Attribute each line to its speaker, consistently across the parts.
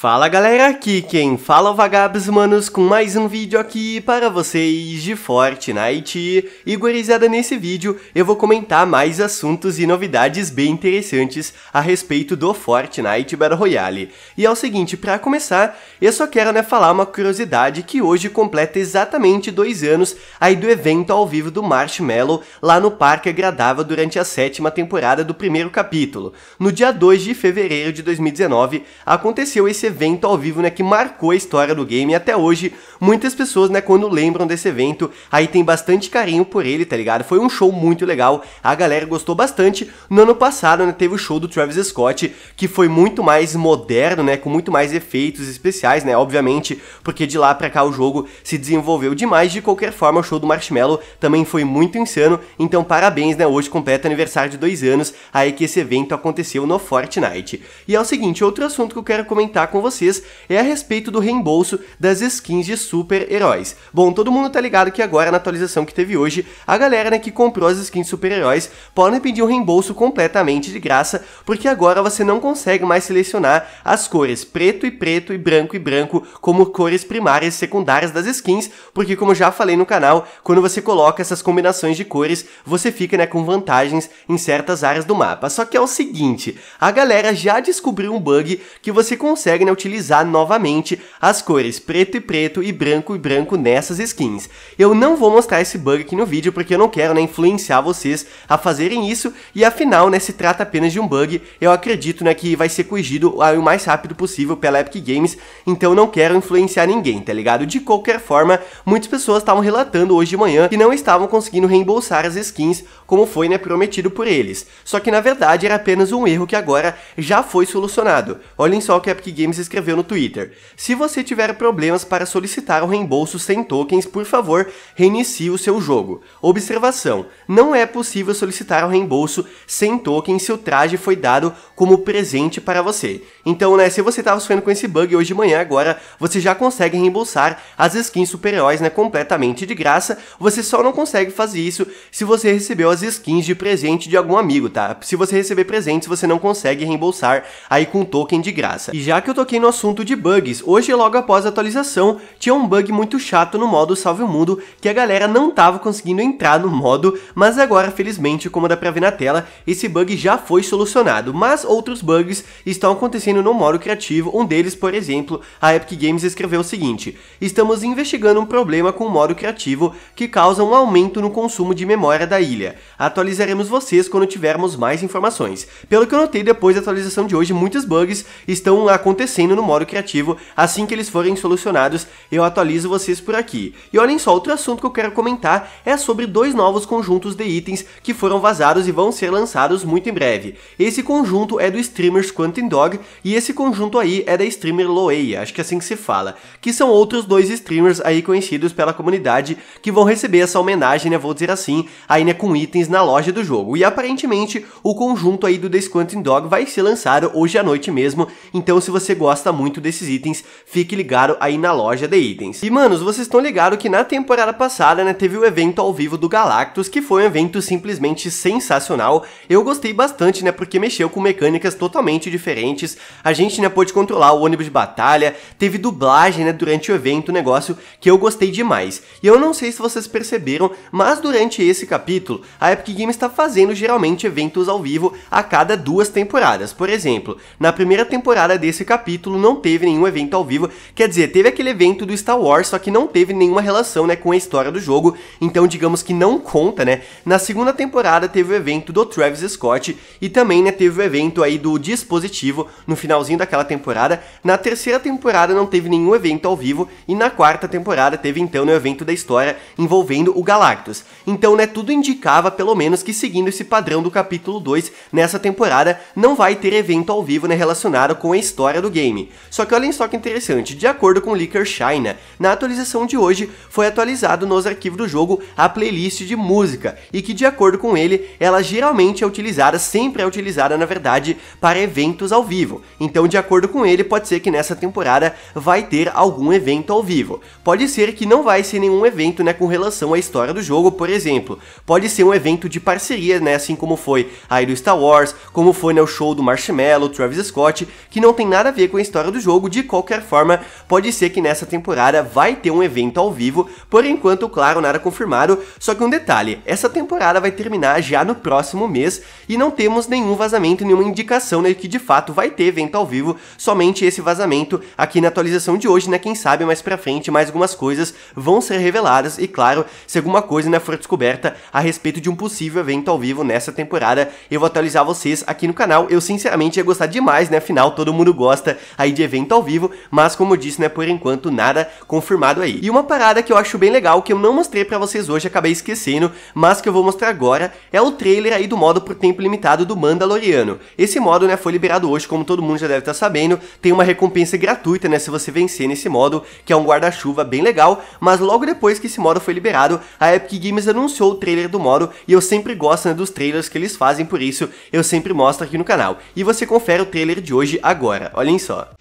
Speaker 1: Fala galera, aqui quem fala é o Vagabos Manos com mais um vídeo aqui para vocês de Fortnite. E gurizada, nesse vídeo eu vou comentar mais assuntos e novidades bem interessantes a respeito do Fortnite Battle Royale. E é o seguinte, para começar, eu só quero né, falar uma curiosidade que hoje completa exatamente dois anos aí do evento ao vivo do Marshmallow lá no Parque Agradável durante a sétima temporada do primeiro capítulo. No dia 2 de fevereiro de 2019 aconteceu esse evento ao vivo, né, que marcou a história do game e até hoje muitas pessoas, né, quando lembram desse evento, aí tem bastante carinho por ele, tá ligado? Foi um show muito legal, a galera gostou bastante. No ano passado, né, teve o show do Travis Scott, que foi muito mais moderno, né, com muito mais efeitos especiais, né, obviamente, porque de lá para cá o jogo se desenvolveu demais. De qualquer forma, o show do Marshmello também foi muito insano, então parabéns, né, hoje completa aniversário de dois anos aí que esse evento aconteceu no Fortnite. E é o seguinte, outro assunto que eu quero comentar com com vocês é a respeito do reembolso das skins de super-heróis. Bom, todo mundo tá ligado que agora na atualização que teve hoje, a galera né, que comprou as skins de super-heróis podem pedir um reembolso completamente de graça, porque agora você não consegue mais selecionar as cores preto e preto e branco e branco como cores primárias e secundárias das skins, porque como já falei no canal, quando você coloca essas combinações de cores, você fica né, com vantagens em certas áreas do mapa. Só que é o seguinte, a galera já descobriu um bug que você consegue né, utilizar novamente as cores preto e preto e branco e branco nessas skins. Eu não vou mostrar esse bug aqui no vídeo porque eu não quero né, influenciar vocês a fazerem isso e afinal né, se trata apenas de um bug, eu acredito né, que vai ser corrigido o mais rápido possível pela Epic Games, então não quero influenciar ninguém, tá ligado? De qualquer forma, muitas pessoas estavam relatando hoje de manhã que não estavam conseguindo reembolsar as skins como foi né, prometido por eles, só que na verdade era apenas um erro que agora já foi solucionado. Olhem só o que a Epic Games escreveu no Twitter. Se você tiver problemas para solicitar o reembolso sem tokens, por favor, reinicie o seu jogo. Observação: não é possível solicitar o reembolso sem tokens se o traje foi dado como presente para você. Então, né, se você estava tá sofrendo com esse bug hoje de manhã, agora você já consegue reembolsar as skins super-heróis, né, completamente de graça. Você só não consegue fazer isso se você recebeu as skins de presente de algum amigo, tá? Se você receber presentes, você não consegue reembolsar aí com token de graça. E já que eu tô aqui no assunto de bugs. Hoje, logo após a atualização, tinha um bug muito chato no modo Salve o Mundo, que a galera não tava conseguindo entrar no modo, mas agora, felizmente, como dá pra ver na tela, esse bug já foi solucionado. Mas outros bugs estão acontecendo no modo criativo, um deles, por exemplo, a Epic Games escreveu o seguinte, estamos investigando um problema com o modo criativo que causa um aumento no consumo de memória da ilha. Atualizaremos vocês quando tivermos mais informações. Pelo que eu notei, depois da atualização de hoje, muitos bugs estão acontecendo acontecendo no modo criativo assim que eles forem solucionados, eu atualizo vocês por aqui. E olhem só, outro assunto que eu quero comentar é sobre dois novos conjuntos de itens que foram vazados e vão ser lançados muito em breve. Esse conjunto é do streamer Quantum Dog e esse conjunto aí é da streamer Loeia, acho que é assim que se fala, que são outros dois streamers aí conhecidos pela comunidade que vão receber essa homenagem, né, vou dizer assim, aí né, com itens na loja do jogo. E aparentemente o conjunto aí do The Squanting Dog vai ser lançado hoje à noite mesmo, então se você gosta muito desses itens, fique ligado aí na loja de itens. E manos, vocês estão ligados que na temporada passada, né, teve o evento ao vivo do Galactus, que foi um evento simplesmente sensacional. Eu gostei bastante, né, porque mexeu com mecânicas totalmente diferentes. A gente, né, pôde controlar o ônibus de batalha, teve dublagem, né, durante o evento, negócio que eu gostei demais. E eu não sei se vocês perceberam, mas durante esse capítulo, a Epic Games está fazendo geralmente eventos ao vivo a cada duas temporadas. Por exemplo, na primeira temporada desse capítulo, capítulo não teve nenhum evento ao vivo. Quer dizer, teve aquele evento do Star Wars, só que não teve nenhuma relação, né, com a história do jogo. Então, digamos que não conta, né? Na segunda temporada teve o evento do Travis Scott e também, né, teve o evento aí do dispositivo no finalzinho daquela temporada. Na terceira temporada não teve nenhum evento ao vivo e na quarta temporada teve então né, o evento da história envolvendo o Galactus. Então, né, tudo indicava pelo menos que seguindo esse padrão do capítulo 2, nessa temporada não vai ter evento ao vivo, né, relacionado com a história do game game. Só que olhem só que interessante, de acordo com Licker China, na atualização de hoje foi atualizado nos arquivos do jogo a playlist de música, e que de acordo com ele, ela geralmente é utilizada, sempre é utilizada na verdade, para eventos ao vivo. Então de acordo com ele, pode ser que nessa temporada vai ter algum evento ao vivo. Pode ser que não vai ser nenhum evento né, com relação à história do jogo, por exemplo. Pode ser um evento de parceria, né, assim como foi aí do Star Wars, como foi né, o show do Marshmallow, Travis Scott, que não tem nada a ver com a história do jogo. De qualquer forma, pode ser que nessa temporada vai ter um evento ao vivo, por enquanto, claro, nada confirmado. Só que um detalhe: essa temporada vai terminar já no próximo mês e não temos nenhum vazamento, nenhuma indicação né, que de fato vai ter evento ao vivo, somente esse vazamento aqui na atualização de hoje, né? Quem sabe mais pra frente mais algumas coisas vão ser reveladas e, claro, se alguma coisa né, for descoberta a respeito de um possível evento ao vivo nessa temporada, eu vou atualizar vocês aqui no canal. Eu sinceramente ia gostar demais, né? Afinal, todo mundo gosta aí de evento ao vivo, mas como eu disse, né, por enquanto nada confirmado aí. E uma parada que eu acho bem legal, que eu não mostrei para vocês hoje, acabei esquecendo, mas que eu vou mostrar agora, é o trailer aí do modo por tempo limitado do Mandaloriano. Esse modo, né, foi liberado hoje, como todo mundo já deve estar tá sabendo, tem uma recompensa gratuita, né, se você vencer nesse modo, que é um guarda-chuva bem legal, mas logo depois que esse modo foi liberado, a Epic Games anunciou o trailer do modo, e eu sempre gosto, né, dos trailers que eles fazem, por isso eu sempre mostro aqui no canal. E você confere o trailer de hoje agora, olhem só. thought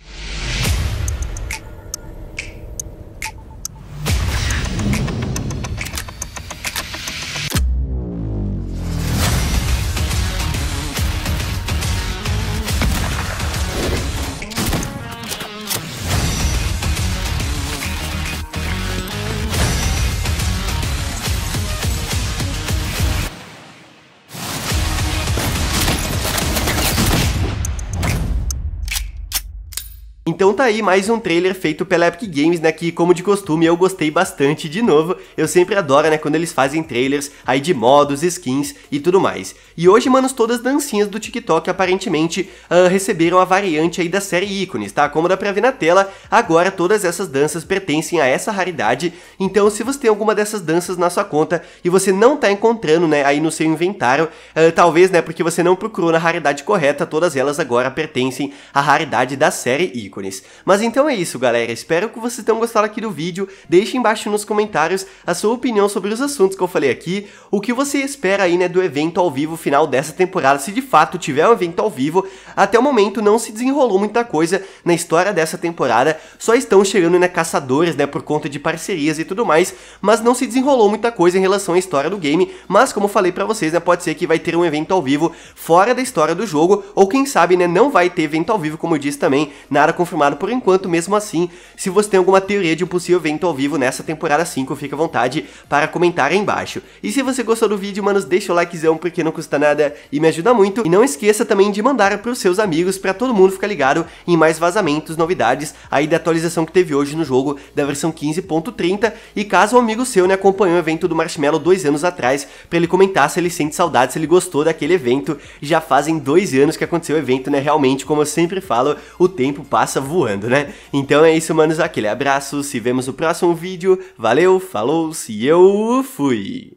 Speaker 1: Então tá aí mais um trailer feito pela Epic Games, né, que como de costume eu gostei bastante de novo. Eu sempre adoro, né, quando eles fazem trailers aí de modos, skins e tudo mais. E hoje, manos, todas as dancinhas do TikTok aparentemente uh, receberam a variante aí da série ícones, tá? Como dá pra ver na tela, agora todas essas danças pertencem a essa raridade. Então se você tem alguma dessas danças na sua conta e você não tá encontrando, né, aí no seu inventário, uh, talvez, né, porque você não procurou na raridade correta, todas elas agora pertencem à raridade da série ícones. Mas então é isso, galera. Espero que vocês tenham gostado aqui do vídeo. Deixe embaixo nos comentários a sua opinião sobre os assuntos que eu falei aqui, o que você espera aí, né, do evento ao vivo final dessa temporada, se de fato tiver um evento ao vivo. Até o momento não se desenrolou muita coisa na história dessa temporada, só estão chegando, né, caçadores, né, por conta de parcerias e tudo mais, mas não se desenrolou muita coisa em relação à história do game, mas como falei para vocês, né, pode ser que vai ter um evento ao vivo fora da história do jogo, ou quem sabe, né, não vai ter evento ao vivo, como eu disse também, nada confirmado confirmado por enquanto, mesmo assim, se você tem alguma teoria de um possível evento ao vivo nessa temporada 5, fica à vontade para comentar aí embaixo. E se você gostou do vídeo, manos, deixa o likezão porque não custa nada e me ajuda muito. E não esqueça também de mandar para os seus amigos para todo mundo ficar ligado em mais vazamentos, novidades aí da atualização que teve hoje no jogo da versão 15.30 e caso um amigo seu né, acompanhou o evento do Marshmallow dois anos atrás para ele comentar se ele sente saudade, se ele gostou daquele evento. Já fazem dois anos que aconteceu o evento, né? Realmente, como eu sempre falo, o tempo passa voando, né? Então é isso, manos. Aquele abraço. Se vemos no próximo vídeo. Valeu, falou, se eu fui!